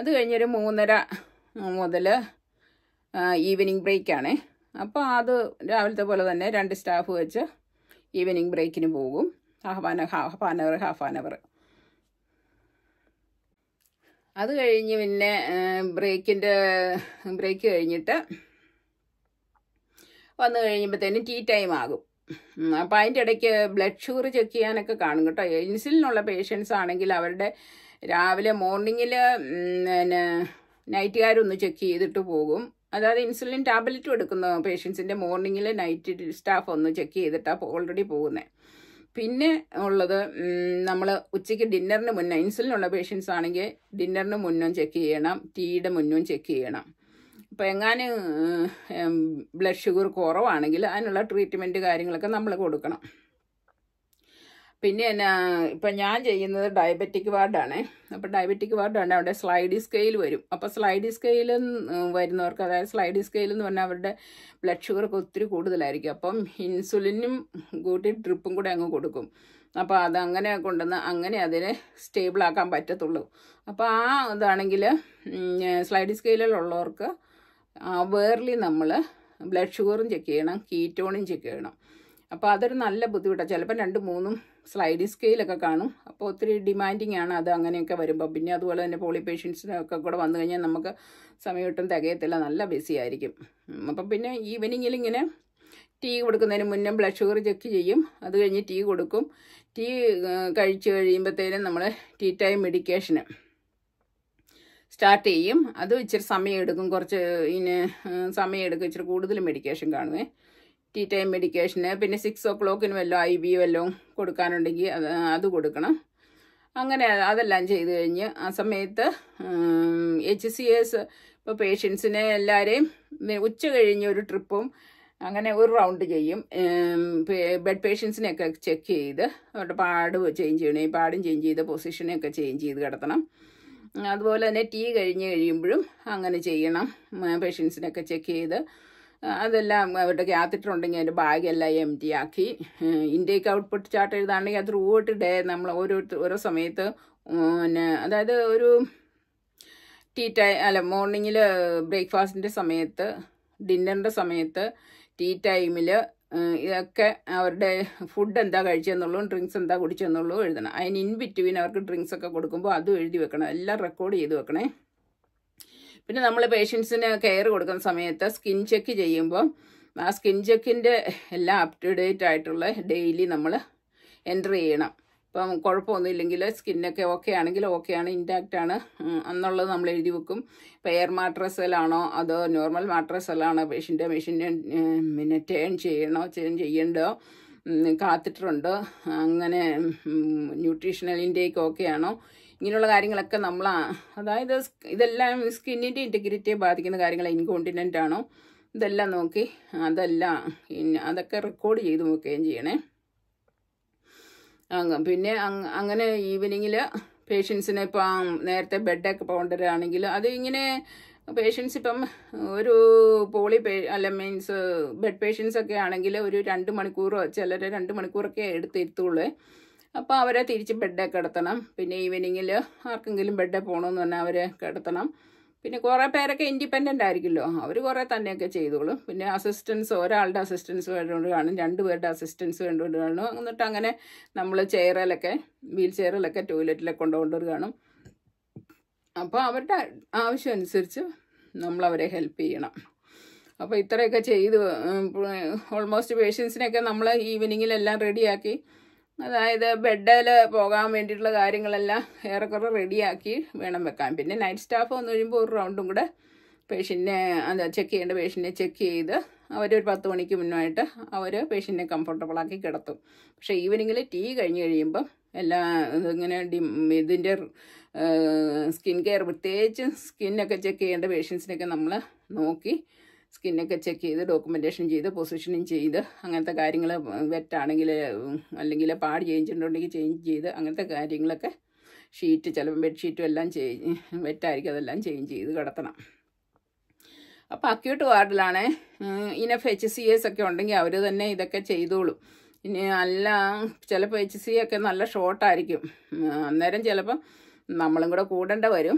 അത് കഴിഞ്ഞൊരു മൂന്നര മുതൽ ഈവനിങ് ബ്രേക്കാണേ അപ്പോൾ അത് രാവിലത്തെ പോലെ തന്നെ രണ്ട് സ്റ്റാഫ് വെച്ച് ഈവനിങ് ബ്രേക്കിന് പോകും half an half an hour half an hour അത് കഴിഞ്ഞ് പിന്നെ ബ്രേക്കിൻ്റെ ബ്രേക്ക് കഴിഞ്ഞിട്ട് വന്നു കഴിയുമ്പോഴത്തേനും ടീ ടൈം ആകും അപ്പം അതിൻ്റെ ഇടയ്ക്ക് ബ്ലഡ് ഷുഗർ ചെക്ക് ചെയ്യാനൊക്കെ കാണും കേട്ടോ ഇൻസുലിനുള്ള പേഷ്യൻസ് ആണെങ്കിൽ അവരുടെ രാവിലെ മോർണിങ്ങിൽ പിന്നെ നൈറ്റുകാരൊന്ന് ചെക്ക് ചെയ്തിട്ട് പോകും അതായത് ഇൻസുലിൻ ടാബ്ലറ്റും എടുക്കുന്ന പേഷ്യൻസിൻ്റെ മോർണിങ്ങിൽ നൈറ്റ് സ്റ്റാഫ് ഒന്ന് ചെക്ക് ചെയ്തിട്ടാണ് ഓൾറെഡി പോകുന്നത് പിന്നെ ഉള്ളത് നമ്മൾ ഉച്ചയ്ക്ക് ഡിന്നറിന് മുന്നേ ഇൻസുലിനുള്ള പേഷ്യൻസ് ആണെങ്കിൽ ഡിന്നറിന് മുന്നും ചെക്ക് ചെയ്യണം ടീയുടെ മുന്നും ചെക്ക് ചെയ്യണം ഇപ്പം എങ്ങാനും ബ്ലഡ് ഷുഗർ കുറവാണെങ്കിൽ അതിനുള്ള ട്രീറ്റ്മെൻറ്റ് കാര്യങ്ങളൊക്കെ നമ്മൾ കൊടുക്കണം പിന്നെ എന്നാ ഇപ്പം ഞാൻ ചെയ്യുന്നത് ഡയബറ്റിക് വാർഡാണ് അപ്പോൾ ഡയബറ്റിക് വാർഡാണ് അവിടെ സ്ലൈഡി സ്കെയിൽ വരും അപ്പോൾ സ്ലൈഡി സ്കെയിൽ വരുന്നവർക്ക് അതായത് സ്ലൈഡി സ്കെയിൽ എന്ന് പറഞ്ഞാൽ അവരുടെ ബ്ലഡ് ഷുഗറൊക്കെ ഒത്തിരി കൂടുതലായിരിക്കും അപ്പം ഇൻസുലിനും കൂട്ടി ഡ്രിപ്പും കൂടെ അങ്ങ് കൊടുക്കും അപ്പോൾ അതങ്ങനെ കൊണ്ടുവന്ന് അങ്ങനെ അതിനെ സ്റ്റേബിളാക്കാൻ പറ്റത്തുള്ളൂ അപ്പോൾ ആ ഇതാണെങ്കിൽ സ്ലൈഡി സ്കെയിലുള്ളവർക്ക് അവേർലി നമ്മൾ ബ്ലഡ് ഷുഗറും ചെക്ക് ചെയ്യണം കീറ്റോണും ചെക്ക് ചെയ്യണം അപ്പോൾ അതൊരു നല്ല ബുദ്ധിമുട്ടാണ് ചിലപ്പോൾ രണ്ടും മൂന്നും സ്ലൈഡിംഗ് സ്കെയിലൊക്കെ കാണും അപ്പോൾ ഒത്തിരി ഡിമാൻഡിങ് ആണ് അത് അങ്ങനെയൊക്കെ വരുമ്പോൾ പിന്നെ അതുപോലെ തന്നെ പോളി പേഷ്യൻസിനൊക്കെ കൂടെ വന്നു കഴിഞ്ഞാൽ നമുക്ക് സമയം ഒട്ടും തികയത്തില്ല നല്ല ബിസി ആയിരിക്കും അപ്പം പിന്നെ ഈവനിങ്ങിൽ ഇങ്ങനെ ടീ കൊടുക്കുന്നതിന് മുന്നേ ബ്ലഡ് ഷുഗർ ചെക്ക് ചെയ്യും അത് കഴിഞ്ഞ് ടീ കൊടുക്കും ടീ കഴിച്ചു കഴിയുമ്പോഴത്തേനും നമ്മൾ ടീ ടൈം മെഡിക്കേഷന് സ്റ്റാർട്ട് ചെയ്യും അത് ഇച്ചിരി സമയം എടുക്കും കുറച്ച് ഇതിന് സമയം എടുക്കും ഇച്ചിരി കൂടുതൽ മെഡിക്കേഷൻ കാണുമേ ടീ ടൈം മെഡിക്കേഷന് പിന്നെ സിക്സ് ഓ ക്ലോക്കിന് വല്ലതും ഐ ബി വല്ലതും കൊടുക്കാനുണ്ടെങ്കിൽ അത് അത് കൊടുക്കണം അങ്ങനെ അതെല്ലാം ചെയ്ത് കഴിഞ്ഞ് ആ സമയത്ത് എച്ച് സി എസ് ഇപ്പോൾ പേഷ്യൻസിനെ എല്ലാവരെയും ഉച്ച കഴിഞ്ഞ് ഒരു ട്രിപ്പും അങ്ങനെ ഒരു റൗണ്ട് ചെയ്യും ബെഡ് പേഷ്യൻസിനെയൊക്കെ ചെക്ക് ചെയ്ത് അവരുടെ പാട് ചേഞ്ച് ചെയ്യണേ പാടും ചേഞ്ച് ചെയ്ത പൊസിഷനെയൊക്കെ ചേഞ്ച് ചെയ്ത് കിടത്തണം അതുപോലെ തന്നെ ടീ കഴിഞ്ഞ് കഴിയുമ്പോഴും അങ്ങനെ ചെയ്യണം പേഷ്യൻസിനെയൊക്കെ ചെക്ക് ചെയ്ത് അതെല്ലാം അവരുടെ കാത്തിട്ട് ഉണ്ടെങ്കിൽ അതിൻ്റെ ബാഗെല്ലാം എം ടി ആക്കി ഇൻടേക്ക് ഔട്ട്പുട്ട് ചാർട്ട് എഴുതാണെങ്കിൽ അത് റൂട്ട് ഡേ നമ്മൾ ഓരോരുത്തർ ഓരോ സമയത്ത് പിന്നെ അതായത് ഒരു ടീ ടൈം അല്ല മോർണിംഗിൽ ബ്രേക്ക്ഫാസ്റ്റിൻ്റെ സമയത്ത് ഡിന്നറിൻ്റെ സമയത്ത് ടീ ടൈമിൽ ഇതൊക്കെ അവരുടെ ഫുഡ് എന്താ കഴിച്ചെന്നുള്ളൂ ഡ്രിങ്ക്സ് എന്താ കുടിച്ചെന്നുള്ളൂ എഴുതണം അതിന് ഇൻ ബിറ്റ്വീൻ അവർക്ക് ഡ്രിങ്ക്സ് ഒക്കെ കൊടുക്കുമ്പോൾ അതും എഴുതി വെക്കണം എല്ലാം റെക്കോർഡ് ചെയ്ത് വെക്കണേ പിന്നെ നമ്മൾ പേഷ്യൻസിന് കെയർ കൊടുക്കുന്ന സമയത്ത് സ്കിൻ ചെക്ക് ചെയ്യുമ്പോൾ ആ സ്കിൻ ചെക്കിൻ്റെ എല്ലാം അപ് ടു ഡേറ്റ് ആയിട്ടുള്ള ഡെയിലി നമ്മൾ എൻ്റർ ചെയ്യണം ഇപ്പം കുഴപ്പമൊന്നുമില്ലെങ്കിൽ സ്കിന്നൊക്കെ ഓക്കെ ആണെങ്കിൽ ഓക്കെ ആണ് ഇൻറ്റാക്റ്റ് ആണ് എന്നുള്ളത് നമ്മൾ എഴുതി വെക്കും ഇപ്പം എയർ മാട്രസലാണോ അതോ നോർമൽ മാട്രസലാണോ പേഷ്യൻ്റെ മെഷീൻ്റെ പിന്നെ ടേൺ ചെയ്യണോ ചേൺ ചെയ്യണ്ടോ കാത്തിട്ടുണ്ടോ അങ്ങനെ ന്യൂട്രീഷണൽ ഇൻറ്റേക്ക് ഓക്കെ ആണോ ഇങ്ങനെയുള്ള കാര്യങ്ങളൊക്കെ നമ്മൾ അതായത് ഇതെല്ലാം സ്കിന്നിൻ്റെ ഇൻറ്റഗ്രിറ്റിയെ ബാധിക്കുന്ന കാര്യങ്ങൾ ഇൻകോണ്ടിനൻ്റ് ആണോ ഇതെല്ലാം നോക്കി അതെല്ലാം അതൊക്കെ റെക്കോർഡ് ചെയ്ത് നോക്കുകയും ചെയ്യണേ പിന്നെ അങ്ങനെ ഈവനിങ്ങിൽ പേഷ്യൻസിനെ ഇപ്പം നേരത്തെ ബെഡൊക്കെ പോകേണ്ടവരാണെങ്കിൽ അത് ഇങ്ങനെ പേഷ്യൻസ് ഇപ്പം ഒരു പോളി പേ അല്ല മീൻസ് ബെഡ് പേഷ്യൻസ് ഒക്കെ ആണെങ്കിൽ ഒരു രണ്ട് മണിക്കൂറോ ചിലരെ രണ്ട് മണിക്കൂറൊക്കെ എടുത്തിരുത്തുള്ളൂ അപ്പോൾ അവരെ തിരിച്ച് ബെഡേ കിടത്തണം പിന്നെ ഈവനിങ്ങിൽ ആർക്കെങ്കിലും ബെഡേ പോകണമെന്ന് പറഞ്ഞാൽ അവരെ കിടത്തണം പിന്നെ കുറേ പേരൊക്കെ ഇൻഡിപെൻഡൻ്റ് ആയിരിക്കുമല്ലോ അവർ കുറേ തന്നെയൊക്കെ ചെയ്തോളും പിന്നെ അസിസ്റ്റൻസ് ഒരാളുടെ അസിസ്റ്റൻസ് വേണ്ടുകൊണ്ട് കാണും രണ്ട് പേരുടെ അസിസ്റ്റൻസ് വേണ്ടുകൊണ്ട് കാണും എന്നിട്ട് അങ്ങനെ നമ്മൾ ചെയറിലൊക്കെ വീൽ ചെയറിലൊക്കെ ടോയ്ലറ്റിലൊക്കെ കൊണ്ടുകൊണ്ടൊരു കാണും അപ്പോൾ അവരുടെ ആവശ്യം അനുസരിച്ച് നമ്മളവരെ ഹെൽപ്പ് ചെയ്യണം അപ്പോൾ ഇത്രയൊക്കെ ചെയ്ത് ഓൾമോസ്റ്റ് പേഷ്യൻസിനെയൊക്കെ നമ്മൾ ഈവനിങ്ങിലെല്ലാം റെഡിയാക്കി അതായത് ബെഡിൽ പോകാൻ വേണ്ടിയിട്ടുള്ള കാര്യങ്ങളെല്ലാം ഏറെക്കുറെ റെഡിയാക്കി വേണം വെക്കാൻ പിന്നെ നൈറ്റ് സ്റ്റാഫ് വന്നു കഴിയുമ്പോൾ ഒരു റൗണ്ടും കൂടെ പേഷ്യൻറ്റിനെ എന്താ ചെക്ക് ചെയ്യേണ്ട പേഷ്യൻറ്റിനെ ചെക്ക് ചെയ്ത് അവരൊരു പത്ത് മണിക്ക് മുന്നായിട്ട് അവർ പേഷ്യൻറ്റിനെ കംഫർട്ടബിളാക്കി കിടത്തും പക്ഷേ ഈവനിങ്ങിൽ ടീ കഴിഞ്ഞ് കഴിയുമ്പം എല്ലാ ഇങ്ങനെ ഡി ഇതിൻ്റെ സ്കിൻ കെയർ പ്രത്യേകിച്ച് സ്കിന്നൊക്കെ ചെക്ക് ചെയ്യേണ്ട പേഷ്യൻസിനൊക്കെ നമ്മൾ നോക്കി സ്കിന്നൊക്കെ ചെക്ക് ചെയ്ത് ഡോക്യുമെൻറ്റേഷൻ ചെയ്ത് പൊസിഷനിങ് ചെയ്ത് അങ്ങനത്തെ കാര്യങ്ങൾ വെറ്റാണെങ്കിൽ അല്ലെങ്കിൽ പാട് ചെയ്ഞ്ചിട്ടുണ്ടെങ്കിൽ ചേഞ്ച് ചെയ്ത് അങ്ങനത്തെ കാര്യങ്ങളൊക്കെ ഷീറ്റ് ചിലപ്പോൾ ബെഡ്ഷീറ്റും എല്ലാം ചേ വെറ്റായിരിക്കും അതെല്ലാം ചേഞ്ച് ചെയ്ത് കിടത്തണം അപ്പോൾ അക്യൂട്ട് വാർഡിലാണ് ഇനഫ് എച്ച് സി എസ് ഒക്കെ ഉണ്ടെങ്കിൽ അവർ തന്നെ ഇതൊക്കെ ചെയ്തോളും ഇനി അല്ല ചിലപ്പോൾ എച്ച് സി ഒക്കെ നല്ല ഷോർട്ടായിരിക്കും അന്നേരം ചിലപ്പം നമ്മളും കൂടെ കൂടേണ്ട വരും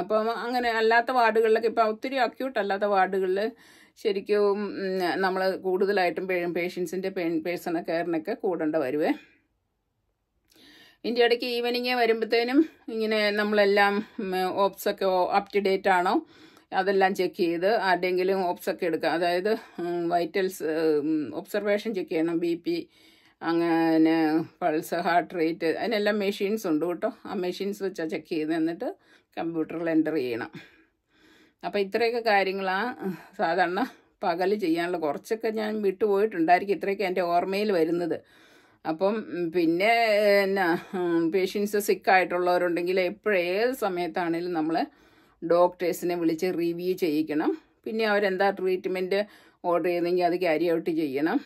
അപ്പം അങ്ങനെ അല്ലാത്ത വാർഡുകളിലൊക്കെ ഇപ്പം ഒത്തിരി അക്യൂട്ട് അല്ലാത്ത വാർഡുകളിൽ ശരിക്കും നമ്മൾ കൂടുതലായിട്ടും പേഷ്യൻസിൻ്റെ പേഴ്സണൽ കെയറിനൊക്കെ കൂടേണ്ട വരുവേ ഇതിൻ്റെ ഇടയ്ക്ക് ഈവനിങ് വരുമ്പോഴത്തേനും ഇങ്ങനെ നമ്മളെല്ലാം ഓപ്സൊക്കെ അപ് ടു ഡേറ്റ് ആണോ അതെല്ലാം ചെക്ക് ചെയ്ത് ആരുടെയെങ്കിലും ഓപ്സൊക്കെ എടുക്കുക അതായത് വൈറ്റൽസ് ഒബ്സർവേഷൻ ചെക്ക് ചെയ്യണം ബി പി അങ്ങനെ പൾസ് ഹാർട്ട് റേറ്റ് അതിനെല്ലാം മെഷീൻസ് ഉണ്ട് കേട്ടോ ആ മെഷീൻസ് വെച്ചാൽ ചെക്ക് ചെയ്ത് എന്നിട്ട് കമ്പ്യൂട്ടറിൽ എൻ്റർ ചെയ്യണം അപ്പോൾ ഇത്രയൊക്കെ കാര്യങ്ങളാണ് സാധാരണ പകൽ ചെയ്യാനുള്ള കുറച്ചൊക്കെ ഞാൻ വിട്ടുപോയിട്ടുണ്ടായിരിക്കും ഇത്രയൊക്കെ എൻ്റെ ഓർമ്മയിൽ വരുന്നത് അപ്പം പിന്നെ എന്നാ പേഷ്യൻസ് സിക്കായിട്ടുള്ളവരുണ്ടെങ്കിൽ എപ്പോഴേത് ഏത് സമയത്താണേലും നമ്മൾ ഡോക്ടേഴ്സിനെ വിളിച്ച് റിവ്യൂ ചെയ്യിക്കണം പിന്നെ അവരെന്താ ട്രീറ്റ്മെൻറ്റ് ഓർഡർ ചെയ്യുന്നെങ്കിൽ അത് ക്യാരി ഔട്ട് ചെയ്യണം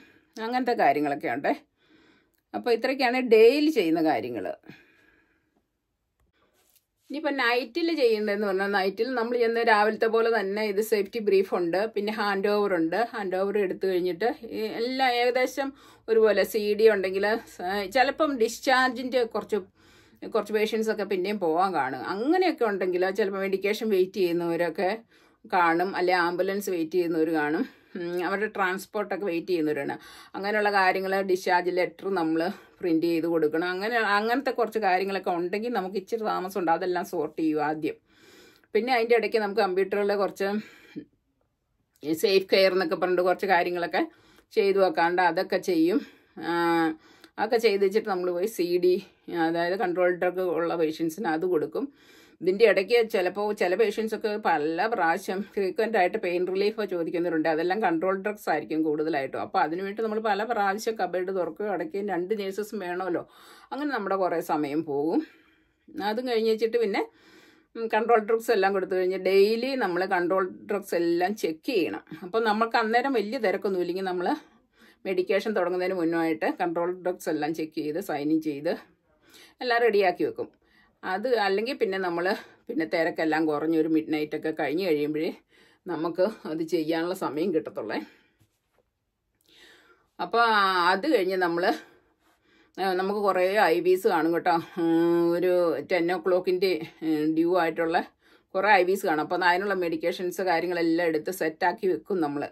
അങ്ങനത്തെ കാര്യങ്ങളൊക്കെ ഉണ്ടേ അപ്പോൾ ഇത്രയൊക്കെയാണ് ഡെയിലി ചെയ്യുന്ന കാര്യങ്ങൾ ഇനിയിപ്പോൾ നൈറ്റിൽ ചെയ്യേണ്ടതെന്ന് പറഞ്ഞാൽ നൈറ്റിൽ നമ്മൾ ചെന്ന് രാവിലത്തെ പോലെ തന്നെ ഇത് സേഫ്റ്റി ബ്രീഫ് ഉണ്ട് പിന്നെ ഹാൻഡ് ഓവർ ഉണ്ട് ഹാൻഡ് ഓവർ എടുത്തു കഴിഞ്ഞിട്ട് എല്ലാം ഏകദേശം ഒരുപോലെ സി ഡി ഉണ്ടെങ്കിൽ ചിലപ്പം ഡിസ്ചാർജിൻ്റെ കുറച്ച് കുറച്ച് പേഷ്യൻസൊക്കെ ഒക്കെ പിന്നെയും പോകാൻ കാണും അങ്ങനെയൊക്കെ ഉണ്ടെങ്കിൽ ചിലപ്പോൾ മെഡിക്കേഷൻ വെയിറ്റ് ചെയ്യുന്നവരൊക്കെ കാണും അല്ലെ ആംബുലൻസ് വെയിറ്റ് ചെയ്യുന്നവർ കാണും അവരുടെ ട്രാൻസ്പോർട്ടൊക്കെ വെയിറ്റ് ചെയ്യുന്നവരാണ് അങ്ങനെയുള്ള കാര്യങ്ങൾ ഡിസ്ചാർജ് ലെറ്റർ നമ്മൾ പ്രിൻറ്റ് ചെയ്ത് കൊടുക്കണം അങ്ങനെ അങ്ങനത്തെ കുറച്ച് കാര്യങ്ങളൊക്കെ ഉണ്ടെങ്കിൽ നമുക്ക് ഇച്ചിരി താമസമുണ്ട് അതെല്ലാം സോർട്ട് ചെയ്യും ആദ്യം പിന്നെ അതിൻ്റെ ഇടയ്ക്ക് നമുക്ക് കമ്പ്യൂട്ടറുകളെ കുറച്ച് സേഫ് കെയർ എന്നൊക്കെ പറഞ്ഞിട്ട് കുറച്ച് കാര്യങ്ങളൊക്കെ ചെയ്തു വെക്കാണ്ട് അതൊക്കെ ചെയ്യും അതൊക്കെ ചെയ്ത് വെച്ചിട്ട് നമ്മൾ പോയി സി ഡി അതായത് കൺട്രോൾ ഡ്രഗ് ഉള്ള പേഷ്യൻസിന് അത് കൊടുക്കും ഇതിൻ്റെ ഇടയ്ക്ക് ചിലപ്പോൾ ചില പേഷ്യൻസൊക്കെ പല പ്രാവശ്യം ഫ്രീക്വൻ്റ് ആയിട്ട് പെയിൻ റിലീഫ് ചോദിക്കുന്നവരുണ്ട് അതെല്ലാം കൺട്രോൾ ഡ്രഗ്സ് ആയിരിക്കും കൂടുതലായിട്ടും അപ്പോൾ അതിനുവേണ്ടി നമ്മൾ പല പ്രാവശ്യം കബേർഡ് തുറക്കുകയും അടയ്ക്കുകയും രണ്ട് നേഴ്സസും വേണമല്ലോ അങ്ങനെ നമ്മുടെ കുറേ സമയം പോകും അതും കഴിഞ്ഞ് വെച്ചിട്ട് പിന്നെ കൺട്രോൾ ഡ്രഗ്സ് എല്ലാം കൊടുത്തു കഴിഞ്ഞാൽ ഡെയിലി നമ്മൾ കൺട്രോൾ ഡ്രഗ്സ് എല്ലാം ചെക്ക് ചെയ്യണം അപ്പോൾ നമുക്ക് അന്നേരം വലിയ തിരക്കൊന്നും ഇല്ലെങ്കിൽ നമ്മൾ മെഡിക്കേഷൻ തുടങ്ങുന്നതിന് മുന്നായിട്ട് കൺട്രോൾ ഡ്രഗ്സ് എല്ലാം ചെക്ക് ചെയ്ത് സൈൻ ചെയ്ത് എല്ലാം റെഡിയാക്കി വെക്കും അത് അല്ലെങ്കിൽ പിന്നെ നമ്മൾ പിന്നെ തിരക്കെല്ലാം കുറഞ്ഞൊരു മിഡ് നൈറ്റ് ഒക്കെ കഴിഞ്ഞ് കഴിയുമ്പോഴേ നമുക്ക് അത് ചെയ്യാനുള്ള സമയം കിട്ടത്തുള്ളേ അപ്പോൾ അത് കഴിഞ്ഞ് നമ്മൾ നമുക്ക് കുറേ ഐ വീസ് കാണും കേട്ടോ ഒരു ടെൻ ഒ ക്ലോക്കിൻ്റെ ഡ്യൂ ആയിട്ടുള്ള കുറേ ഐ വീസ് കാണും അപ്പോൾ അതിനുള്ള മെഡിക്കേഷൻസ് കാര്യങ്ങളെല്ലാം എടുത്ത് സെറ്റാക്കി വെക്കും നമ്മൾ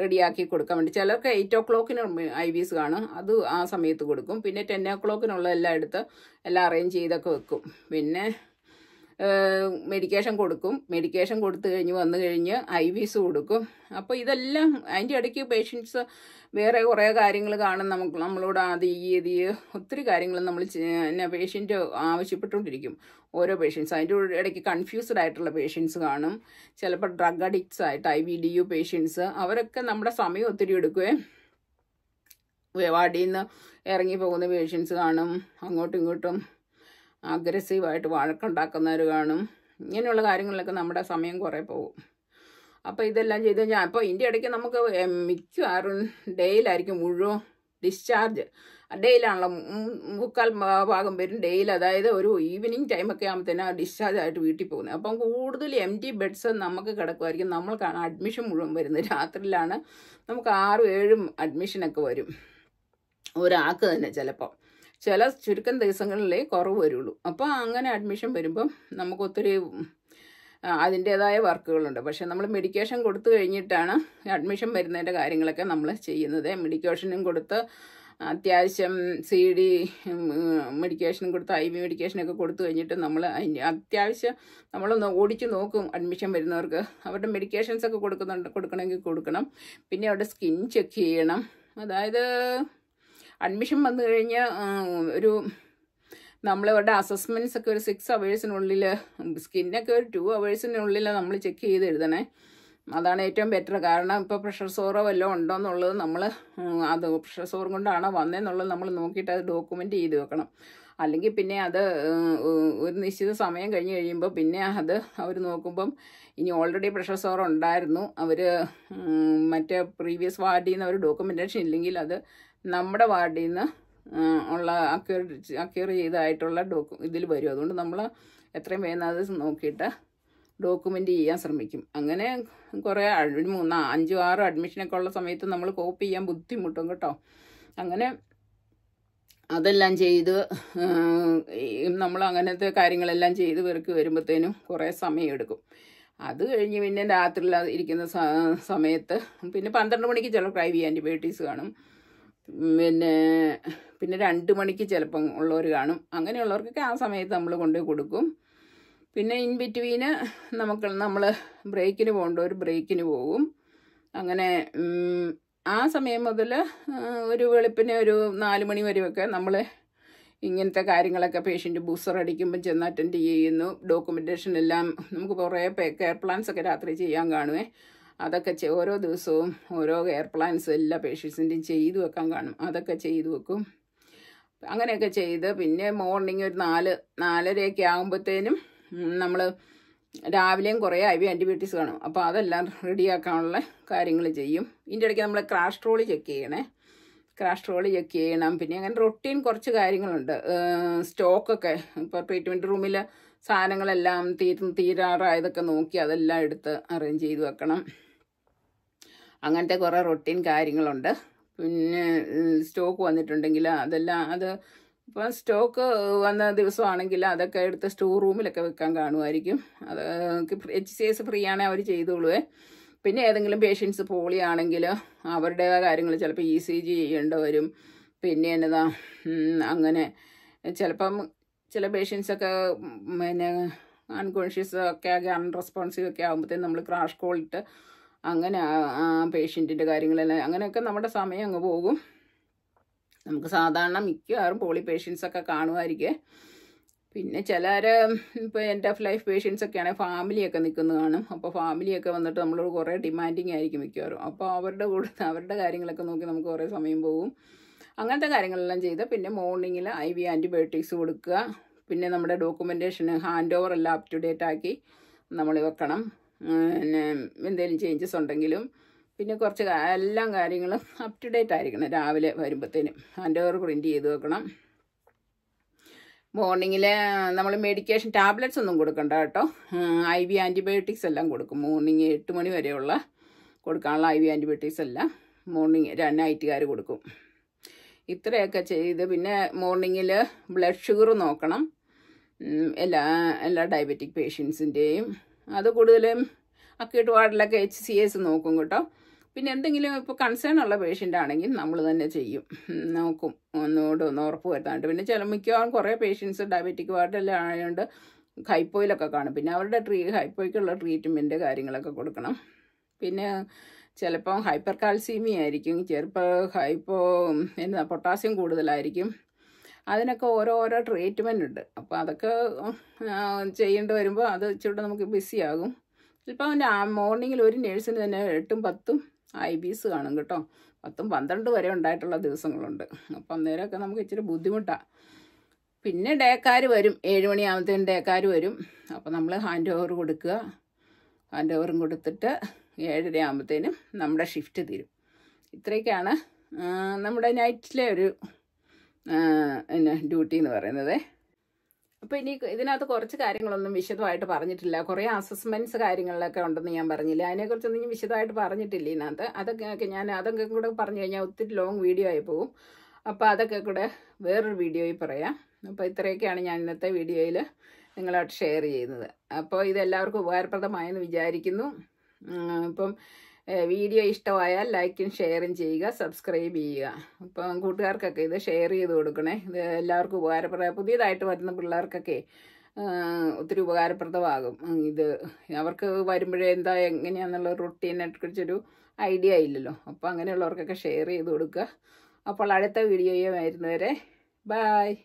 റെഡിയാക്കി കൊടുക്കാൻ വേണ്ടി ചിലർക്ക് എയ്റ്റ് ഒ ക്ലോക്കിന് ഐ വിസ് കാണും അത് ആ സമയത്ത് കൊടുക്കും പിന്നെ ടെൻ ഒ എല്ലാം എടുത്ത് എല്ലാം അറേഞ്ച് ചെയ്തൊക്കെ വെക്കും പിന്നെ മെഡിക്കേഷൻ കൊടുക്കും മെഡിക്കേഷൻ കൊടുത്തു കഴിഞ്ഞ് വന്നു കഴിഞ്ഞ് ഐ വിസ് കൊടുക്കും അപ്പോൾ ഇതെല്ലാം അതിൻ്റെ ഇടയ്ക്ക് പേഷ്യൻസ് വേറെ കുറേ കാര്യങ്ങൾ കാണും നമുക്ക് നമ്മളോട് അത് ഈ ഒത്തിരി കാര്യങ്ങൾ നമ്മൾ എന്നാ പേഷ്യൻ്റ് ആവശ്യപ്പെട്ടുകൊണ്ടിരിക്കും ഓരോ പേഷ്യൻസ് അതിൻ്റെ ഇടയ്ക്ക് കൺഫ്യൂസ്ഡ് ആയിട്ടുള്ള പേഷ്യൻസ് കാണും ചിലപ്പോൾ ഡ്രഗ് അഡിക്ട്സ് ആയിട്ട് I V D U patients അവരൊക്കെ നമ്മുടെ സമയം ഒത്തിരി എടുക്കുകയും വാടിയിൽ നിന്ന് ഇറങ്ങി പോകുന്ന പേഷ്യൻസ് കാണും അങ്ങോട്ടും ഇങ്ങോട്ടും അഗ്രസീവായിട്ട് വഴക്കുണ്ടാക്കുന്നവർ കാണും ഇങ്ങനെയുള്ള കാര്യങ്ങളിലൊക്കെ നമ്മുടെ സമയം കുറേ പോകും അപ്പോൾ ഇതെല്ലാം ചെയ്ത് കഴിഞ്ഞാൽ അപ്പോൾ ഇതിൻ്റെ ഇടയ്ക്ക് നമുക്ക് മിക്കവാറും ഡേയിലായിരിക്കും മുഴുവൻ ഡിസ്ചാർജ് ഡേയിലാണല്ലോ മുക്കാൽ ഭാഗം പേരും ഡേയിൽ അതായത് ഒരു ഈവനിങ് ടൈമൊക്കെ ആകുമ്പോഴത്തേനും ഡിസ്ചാർജ് ആയിട്ട് വീട്ടിൽ പോകുന്നത് അപ്പം കൂടുതൽ എം ടി ബെഡ്സ് നമുക്ക് കിടക്കുമായിരിക്കും നമ്മൾക്കാണ് അഡ്മിഷൻ മുഴുവൻ വരുന്നത് രാത്രിയിലാണ് നമുക്ക് ആറും ഏഴും അഡ്മിഷനൊക്കെ വരും ഒരാൾക്ക് തന്നെ ചിലപ്പം ചില ചുരുക്കം ദിവസങ്ങളിലേ കുറവ് വരുള്ളൂ അപ്പോൾ അങ്ങനെ അഡ്മിഷൻ വരുമ്പം നമുക്കൊത്തിരി അതിൻ്റേതായ വർക്കുകളുണ്ട് പക്ഷേ നമ്മൾ മെഡിക്കേഷൻ കൊടുത്തു കഴിഞ്ഞിട്ടാണ് അഡ്മിഷൻ വരുന്നതിൻ്റെ കാര്യങ്ങളൊക്കെ നമ്മൾ ചെയ്യുന്നത് മെഡിക്കേഷനും കൊടുത്ത് അത്യാവശ്യം സി ഡി മെഡിക്കേഷനും കൊടുത്ത് ഐ വി മെഡിക്കേഷനൊക്കെ കൊടുത്തു കഴിഞ്ഞിട്ട് നമ്മൾ അതിന് അത്യാവശ്യം നമ്മളൊന്ന് ഓടിച്ചു നോക്കും അഡ്മിഷൻ വരുന്നവർക്ക് അവരുടെ മെഡിക്കേഷൻസൊക്കെ ഒക്കെ കൊടുക്കുന്നുണ്ട് കൊടുക്കണമെങ്കിൽ കൊടുക്കണം പിന്നെ അവരുടെ സ്കിൻ ചെക്ക് ചെയ്യണം അതായത് അഡ്മിഷൻ വന്നു കഴിഞ്ഞ് ഒരു നമ്മളിവരുടെ അസസ്മെൻറ്റ്സ് ഒക്കെ ഒരു സിക്സ് അവേഴ്സിനുള്ളിൽ സ്കിന്നൊക്കെ ഒരു ടു അവേഴ്സിനുള്ളിൽ നമ്മൾ ചെക്ക് ചെയ്ത് എഴുതണേ അതാണ് ഏറ്റവും ബെറ്റർ കാരണം ഇപ്പോൾ പ്രഷർ സോറോ വല്ലതും ഉണ്ടോ എന്നുള്ളത് നമ്മൾ അത് പ്രഷർ സോറും കൊണ്ടാണോ വന്നതെന്നുള്ളത് നമ്മൾ നോക്കിയിട്ട് അത് ഡോക്യുമെൻ്റ് ചെയ്ത് വെക്കണം അല്ലെങ്കിൽ പിന്നെ അത് ഒരു നിശ്ചിത സമയം കഴിഞ്ഞ് കഴിയുമ്പോൾ പിന്നെ അത് അവർ നോക്കുമ്പം ഇനി ഓൾറെഡി പ്രഷർ സോർ ഉണ്ടായിരുന്നു അവർ മറ്റേ പ്രീവിയസ് വാർഡിൽ നിന്ന് ഒരു ഡോക്യുമെൻറ്റേഷൻ ഇല്ലെങ്കിൽ അത് നമ്മുടെ വാർഡിൽ നിന്ന് ഉള്ള അക്യൂർ അക്യൂർ ചെയ്തായിട്ടുള്ള ഡോക്കു ഇതിൽ വരും അതുകൊണ്ട് നമ്മൾ എത്രയും വേഗം അത് നോക്കിയിട്ട് ഡോക്യുമെൻ്റ് ചെയ്യാൻ ശ്രമിക്കും അങ്ങനെ കുറേ മൂന്ന് അഞ്ചും ആറും അഡ്മിഷനൊക്കെ ഉള്ള സമയത്ത് നമ്മൾ കോപ്പി ചെയ്യാൻ ബുദ്ധിമുട്ടും കേട്ടോ അങ്ങനെ അതെല്ലാം ചെയ്ത് നമ്മൾ അങ്ങനത്തെ കാര്യങ്ങളെല്ലാം ചെയ്ത് വെറുക്കി വരുമ്പോഴത്തേനും കുറേ സമയം എടുക്കും അത് കഴിഞ്ഞ് പിന്നെ രാത്രിയിൽ ഇരിക്കുന്ന സമയത്ത് പിന്നെ പന്ത്രണ്ട് മണിക്ക് ചില പ്രൈവി ആൻറ്റിബയോട്ടിക്സ് കാണും പിന്നെ പിന്നെ രണ്ട് മണിക്ക് ചിലപ്പം ഉള്ളവർ കാണും അങ്ങനെയുള്ളവർക്കൊക്കെ ആ സമയത്ത് നമ്മൾ കൊണ്ടുപോയി കൊടുക്കും പിന്നെ ഇൻ ബിറ്റ്വീന് നമുക്ക് നമ്മൾ ബ്രേക്കിന് പോകേണ്ടവർ ബ്രേക്കിന് പോകും അങ്ങനെ ആ സമയം മുതൽ ഒരു വെളുപ്പിന് ഒരു നാല് മണി വരെയൊക്കെ നമ്മൾ ഇങ്ങനത്തെ കാര്യങ്ങളൊക്കെ പേഷ്യൻ്റ് ബൂസ്റ്റർ അടിക്കുമ്പോൾ ചെന്ന് അറ്റൻഡ് ചെയ്യുന്നു ഡോക്യുമെൻറ്റേഷൻ എല്ലാം നമുക്ക് കുറേ കെയർ പ്ലാൻസ് ഒക്കെ രാത്രി ചെയ്യാൻ കാണുവേ അതൊക്കെ ഓരോ ദിവസവും ഓരോ എയർ പ്ലാൻസും എല്ലാ പേഷ്യൻസിൻ്റെയും ചെയ്തു വെക്കാൻ കാണും അതൊക്കെ ചെയ്തു വെക്കും അങ്ങനെയൊക്കെ ചെയ്ത് പിന്നെ മോർണിംഗ് ഒരു നാല് നാലരയൊക്കെ ആകുമ്പോഴത്തേനും നമ്മൾ രാവിലെയും കുറേ ഐ വി ആൻറ്റിബയോട്ടിക്സ് കാണും അപ്പോൾ അതെല്ലാം റെഡിയാക്കാനുള്ള കാര്യങ്ങൾ ചെയ്യും ഇതിൻ്റെ ഇടയ്ക്ക് നമ്മൾ ക്രാഷ്ട്രോൾ ചെക്ക് ചെയ്യണേ ക്രാഷ്ട്രോൾ ചെക്ക് ചെയ്യണം പിന്നെ അങ്ങനെ റൊട്ടീൻ കുറച്ച് കാര്യങ്ങളുണ്ട് സ്റ്റോക്കൊക്കെ ഇപ്പോൾ ട്രീറ്റ്മെൻറ്റ് റൂമിൽ സാധനങ്ങളെല്ലാം തീരും തീരാറായതൊക്കെ നോക്കി അതെല്ലാം എടുത്ത് അറേഞ്ച് ചെയ്ത് വെക്കണം അങ്ങനത്തെ കുറേ റൊട്ടീൻ കാര്യങ്ങളുണ്ട് പിന്നെ സ്റ്റോക്ക് വന്നിട്ടുണ്ടെങ്കിൽ അതെല്ലാം അത് ഇപ്പം സ്റ്റോക്ക് വന്ന ദിവസമാണെങ്കിൽ അതൊക്കെ എടുത്ത് സ്റ്റോർ റൂമിലൊക്കെ വെക്കാൻ കാണുമായിരിക്കും അത് എച്ച് സി എസ് ഫ്രീ ആണെങ്കിൽ അവർ ചെയ്തോളുവേ പിന്നെ ഏതെങ്കിലും പേഷ്യൻസ് ആണെങ്കിൽ അവരുടെ കാര്യങ്ങൾ ചിലപ്പോൾ ഇ e സി ജി ചെയ്യേണ്ടി വരും പിന്നെ എന്നതാ അങ്ങനെ ചിലപ്പം ചില പേഷ്യൻസൊക്കെ പിന്നെ അൺകോൺഷ്യസ് ഒക്കെ ആകെ അൺറെസ്പോൺസീവ് ഒക്കെ ആകുമ്പോഴത്തേക്കും നമ്മൾ ക്രാഷ് കോൾ ഇട്ട് അങ്ങനെ ആ പേഷ്യൻറ്റിൻ്റെ കാര്യങ്ങളെല്ലാം അങ്ങനെയൊക്കെ നമ്മുടെ സമയം അങ്ങ് പോകും നമുക്ക് സാധാരണ മിക്കവാറും പോളി പേഷ്യൻസൊക്കെ കാണുമായിരിക്കേ പിന്നെ ചിലർ ഇപ്പോൾ എൻ്റെ ഓഫ് ലൈഫ് പേഷ്യൻസൊക്കെ ആണെങ്കിൽ ഫാമിലിയൊക്കെ നിൽക്കുന്നത് കാണും അപ്പോൾ ഫാമിലിയൊക്കെ വന്നിട്ട് നമ്മളോട് കുറേ ഡിമാൻഡിങ് ആയിരിക്കും മിക്കവാറും അപ്പോൾ അവരുടെ കൂടെ അവരുടെ കാര്യങ്ങളൊക്കെ നോക്കി നമുക്ക് കുറേ സമയം പോകും അങ്ങനത്തെ കാര്യങ്ങളെല്ലാം ചെയ്ത് പിന്നെ മോർണിംഗിൽ ഐ വി ആൻറ്റിബയോട്ടിക്സ് കൊടുക്കുക പിന്നെ നമ്മുടെ ഡോക്യുമെൻറ്റേഷന് ഹാൻഡ് ഓവർ എല്ലാം അപ് ടു ഡേറ്റ് ആക്കി നമ്മൾ വെക്കണം പിന്നെ എന്തെങ്കിലും ചേഞ്ചസ് ഉണ്ടെങ്കിലും പിന്നെ കുറച്ച് എല്ലാ കാര്യങ്ങളും അപ് ടു ഡേറ്റ് ആയിരിക്കണം രാവിലെ വരുമ്പോഴത്തേനും അൻ്റെ ഓർ പ്രിൻറ്റ് ചെയ്ത് വെക്കണം മോർണിംഗിൽ നമ്മൾ മെഡിക്കേഷൻ ടാബ്ലറ്റ്സ് ഒന്നും കൊടുക്കണ്ട കേട്ടോ ഐ വി ആൻറ്റിബയോട്ടിക്സ് എല്ലാം കൊടുക്കും മോർണിംഗ് എട്ട് മണി വരെയുള്ള കൊടുക്കാനുള്ള ഐ വി ആൻറ്റിബയോട്ടിക്സ് എല്ലാം മോർണിംഗ് നൈറ്റുകാർ കൊടുക്കും ഇത്രയൊക്കെ ചെയ്ത് പിന്നെ മോർണിംഗിൽ ബ്ലഡ് ഷുഗർ നോക്കണം എല്ലാ എല്ലാ ഡയബറ്റിക് പേഷ്യൻസിൻ്റെയും അത് കൂടുതലും അക്യൂട്ട് വാർഡിലൊക്കെ എച്ച് സി എസ് നോക്കും കേട്ടോ പിന്നെ എന്തെങ്കിലും ഇപ്പോൾ കൺസേൺ ഉള്ള പേഷ്യൻ്റ് ആണെങ്കിൽ നമ്മൾ തന്നെ ചെയ്യും നോക്കും ഒന്നുകൂടെ ഒന്ന് ഉറപ്പ് വരുത്താനായിട്ട് പിന്നെ ചില മിക്കവാറും കുറേ പേഷ്യൻസ് ഡയബറ്റിക് വാർഡെല്ലാം ആയതുകൊണ്ട് ഹൈപ്പോയിലൊക്കെ കാണും പിന്നെ അവരുടെ ട്രീ ഹൈപ്പോയ്ക്കുള്ള ട്രീറ്റ്മെൻറ്റ് കാര്യങ്ങളൊക്കെ കൊടുക്കണം പിന്നെ ചിലപ്പം ഹൈപ്പർ കാൽസീമിയായിരിക്കും ചെറുപ്പം ഹൈപ്പോ എന്താ പൊട്ടാസ്യം കൂടുതലായിരിക്കും അതിനൊക്കെ ഓരോരോ ട്രീറ്റ്മെൻ്റ് ഉണ്ട് അപ്പോൾ അതൊക്കെ ചെയ്യേണ്ടി വരുമ്പോൾ അത് ഇച്ചിരി നമുക്ക് ബിസിയാകും ചിലപ്പോൾ അവൻ്റെ മോർണിംഗിൽ ഒരു നേഴ്സിന് തന്നെ എട്ടും പത്തും ഐ എസ് കാണും കേട്ടോ പത്തും പന്ത്രണ്ട് വരെ ഉണ്ടായിട്ടുള്ള ദിവസങ്ങളുണ്ട് അപ്പം അന്നേരമൊക്കെ നമുക്ക് ഇച്ചിരി ബുദ്ധിമുട്ടാണ് പിന്നെ ഡേക്കാർ വരും ഏഴ് മണിയാകുമ്പത്തേന് ഡേക്കാർ വരും അപ്പോൾ നമ്മൾ ഹാൻഡ് ഓവർ കൊടുക്കുക ഹാൻഡ് ഓവറും കൊടുത്തിട്ട് ഏഴര ആകുമ്പത്തേനും നമ്മുടെ ഷിഫ്റ്റ് തീരും ഇത്രയൊക്കെയാണ് നമ്മുടെ നൈറ്റിലെ ഒരു പിന്നെ ഡ്യൂട്ടി എന്ന് പറയുന്നത് അപ്പോൾ ഇനി ഇതിനകത്ത് കുറച്ച് കാര്യങ്ങളൊന്നും വിശദമായിട്ട് പറഞ്ഞിട്ടില്ല കുറേ അസസ്മെൻറ്റ്സ് കാര്യങ്ങളിലൊക്കെ ഉണ്ടെന്ന് ഞാൻ പറഞ്ഞില്ല അതിനെക്കുറിച്ചൊന്നും ഞാൻ വിശദമായിട്ട് പറഞ്ഞിട്ടില്ല ഇതിനകത്ത് അതൊക്കെ ഞാൻ അതൊക്കെ കൂടെ പറഞ്ഞു കഴിഞ്ഞാൽ ഒത്തിരി ലോങ് വീഡിയോ ആയി പോകും അപ്പോൾ അതൊക്കെ കൂടെ വേറൊരു വീഡിയോയിൽ പറയാം അപ്പോൾ ഇത്രയൊക്കെയാണ് ഞാൻ ഇന്നത്തെ വീഡിയോയിൽ നിങ്ങളായിട്ട് ഷെയർ ചെയ്യുന്നത് അപ്പോൾ ഇതെല്ലാവർക്കും ഉപകാരപ്രദമായെന്ന് വിചാരിക്കുന്നു ഇപ്പം വീഡിയോ ഇഷ്ടമായാൽ ലൈക്കും ഷെയറും ചെയ്യുക സബ്സ്ക്രൈബ് ചെയ്യുക അപ്പം കൂട്ടുകാർക്കൊക്കെ ഇത് ഷെയർ ചെയ്ത് കൊടുക്കണേ ഇത് എല്ലാവർക്കും ഉപകാരപ്രദ പുതിയതായിട്ട് വരുന്ന പിള്ളേർക്കൊക്കെ ഒത്തിരി ഉപകാരപ്രദമാകും ഇത് അവർക്ക് വരുമ്പോഴേ എന്താ എങ്ങനെയാണെന്നുള്ള റൊട്ടീനെ കുറിച്ചൊരു ഐഡിയ ഇല്ലല്ലോ അപ്പോൾ അങ്ങനെയുള്ളവർക്കൊക്കെ ഷെയർ ചെയ്ത് കൊടുക്കുക അപ്പോൾ അടുത്ത വരുന്നവരെ ബായ്